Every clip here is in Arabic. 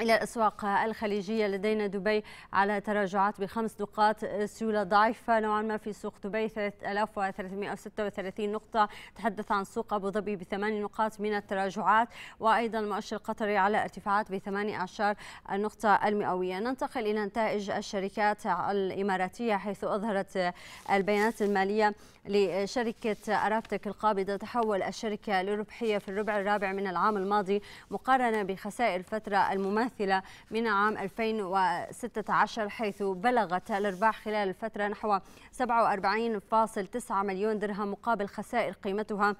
إلى الأسواق الخليجية لدينا دبي على تراجعات بخمس نقاط سيولة ضعيفة نوعا ما في سوق دبي 3336 نقطة تحدث عن سوق أبو ظبي بثمان نقاط من التراجعات وأيضا المؤشر القطري على ارتفاعات بثماني أعشار النقطة المئوية ننتقل إلى نتائج الشركات الإماراتية حيث أظهرت البيانات المالية لشركة أرابتك القابضة تحول الشركة لربحية في الربع الرابع من العام الماضي مقارنة بخسائر الفترة الممثلة متماثلة من عام 2016 حيث بلغت الأرباح خلال الفترة نحو 47.9 مليون درهم مقابل خسائر قيمتها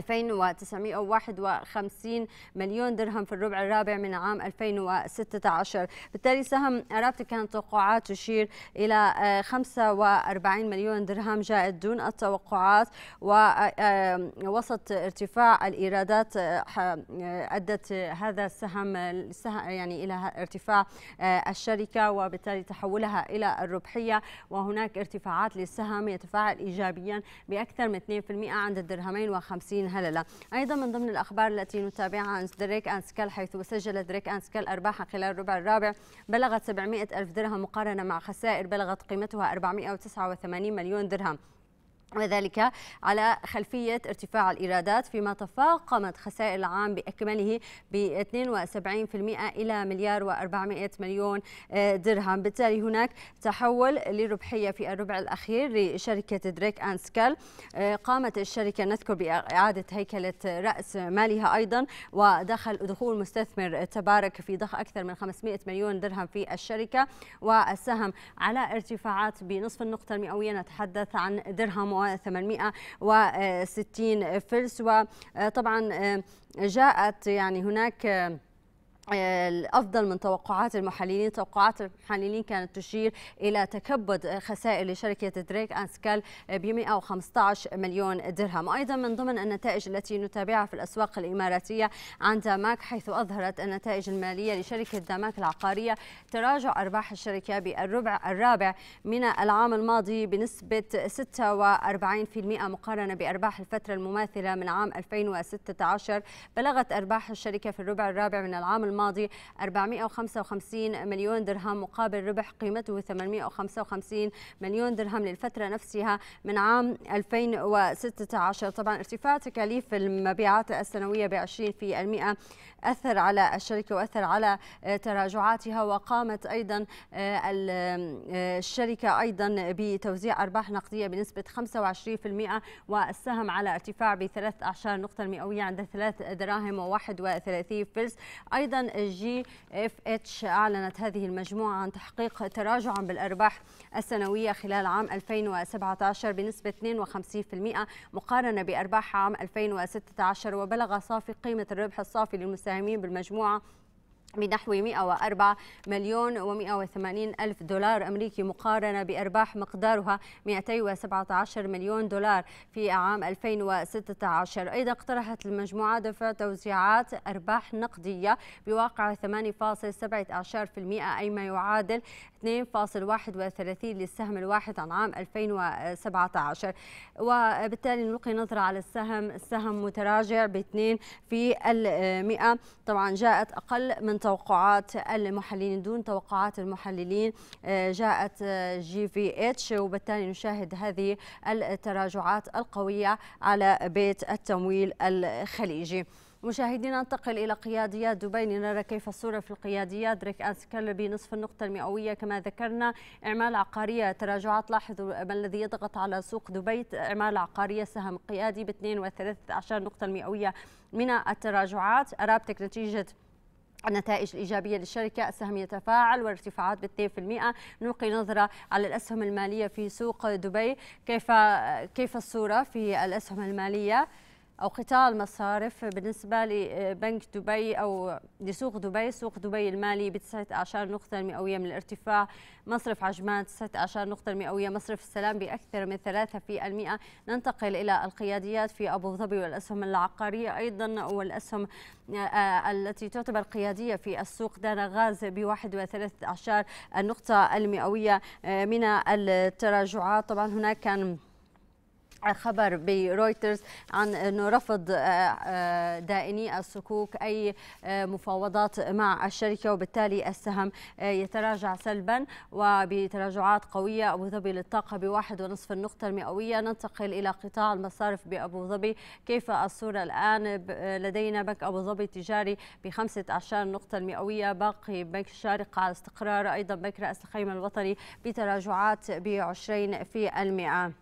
2951 مليون درهم في الربع الرابع من عام 2016 بالتالي سهم رابتي كانت توقعات تشير إلى 45 آه، مليون درهم جاءت دون التوقعات ووسط آه، آه، ارتفاع الإيرادات أدت هذا السهم يعني إلى ارتفاع الشركة وبالتالي تحولها إلى الربحية وهناك ارتفاعات للسهم يتفاعل إيجابيا بأكثر من 2% عند الدرهمين و50 20 هللة أيضا من ضمن الأخبار التي نتابعها عن دريك أنسكال حيث سجل دريك أنسكال أرباحا خلال الربع الرابع بلغت 700 ألف درهم مقارنة مع خسائر بلغت قيمتها 489 مليون درهم وذلك على خلفية ارتفاع الإيرادات فيما تفاقمت خسائر العام بأكمله ب 72% إلى مليار و400 مليون آه، درهم بالتالي هناك تحول لربحية في الربع الأخير لشركة دريك أند سكال آه، قامت الشركة نذكر بإعادة هيكلة رأس مالها أيضا ودخل دخول مستثمر تبارك في ضخ أكثر من 500 مليون درهم في الشركة والسهم على ارتفاعات بنصف النقطة المئوية نتحدث عن درهم و 1860 فلس وطبعا آه، جاءت يعني هناك آه، الافضل من توقعات المحللين، توقعات المحللين كانت تشير الى تكبد خسائر لشركه دريك انسكال ب 115 مليون درهم، وايضا من ضمن النتائج التي نتابعها في الاسواق الاماراتيه عن داماك حيث اظهرت النتائج الماليه لشركه داماك العقاريه تراجع ارباح الشركه بالربع الرابع من العام الماضي بنسبه 46% مقارنه بارباح الفتره المماثله من عام 2016 بلغت ارباح الشركه في الربع الرابع من العام الماضي 455 مليون درهم مقابل ربح قيمته 855 مليون درهم للفترة نفسها من عام 2016 طبعا ارتفاع تكاليف المبيعات السنوية ب 20% أثر على الشركة وأثر على تراجعاتها وقامت أيضا آه، آه، الشركة أيضا بتوزيع أرباح نقدية بنسبة 25% والسهم على ارتفاع بثلاث أعشار نقطة المئوية عند ثلاث دراهم و31 فلس أيضا جي اف اتش اعلنت هذه المجموعه عن تحقيق تراجعا بالارباح السنويه خلال عام 2017 بنسبه 52% مقارنه بارباح عام 2016 وبلغ صافي قيمه الربح الصافي للمساهمين بالمجموعه بنحو 104 مليون و180 ألف دولار أمريكي مقارنة بأرباح مقدارها 217 مليون دولار في عام 2016 أيضا اقترحت المجموعة دفع توزيعات أرباح نقدية بواقع 8.17% أي ما يعادل 2.31 للسهم الواحد عن عام 2017 وبالتالي نلقي نظرة على السهم السهم متراجع ب 2 في المئة طبعا جاءت أقل من توقعات المحللين دون توقعات المحللين آه، جاءت آه، جي في اتش وبالتالي نشاهد هذه التراجعات القوية على بيت التمويل الخليجي مشاهدينا ننتقل إلى قياديات دبي لنرى كيف الصورة في القياديات ريك أسكر بنصف النقطة المئوية كما ذكرنا إعمال عقارية تراجعات لاحظوا ما الذي يضغط على سوق دبي إعمال عقارية سهم قيادي ب 2 نقطة المئوية من التراجعات أرابتك نتيجة النتائج الإيجابية للشركة السهم يتفاعل وارتفاعات ب 2% نلقي نظرة على الأسهم المالية في سوق دبي كيف كيف الصورة في الأسهم المالية او قطاع المصارف بالنسبه لبنك دبي او لسوق دبي سوق دبي المالي ب اعشار نقطه مئويه من الارتفاع مصرف عجمان 19 اعشار نقطه مئويه مصرف السلام باكثر من 3% ننتقل الى القياديات في ابو ظبي والاسهم العقاريه ايضا والاسهم آه، التي تعتبر قياديه في السوق دانا غاز ب 1.3 اعشار النقطه المئويه آه، من التراجعات طبعا هناك كان خبر برويترز عن انه رفض آه، آه، دائني الصكوك اي آه، مفاوضات مع الشركه وبالتالي السهم يتراجع سلبا وبتراجعات قويه ابو ظبي للطاقه بواحد ونصف النقطه المئويه ننتقل الى قطاع المصارف بابو ظبي كيف الصوره الان لدينا بنك ابو ظبي التجاري بخمسه اعشار النقطه المئويه باقي بنك الشارقه على استقرار ايضا بنك راس الخيمه الوطني بتراجعات ب 20 في المئه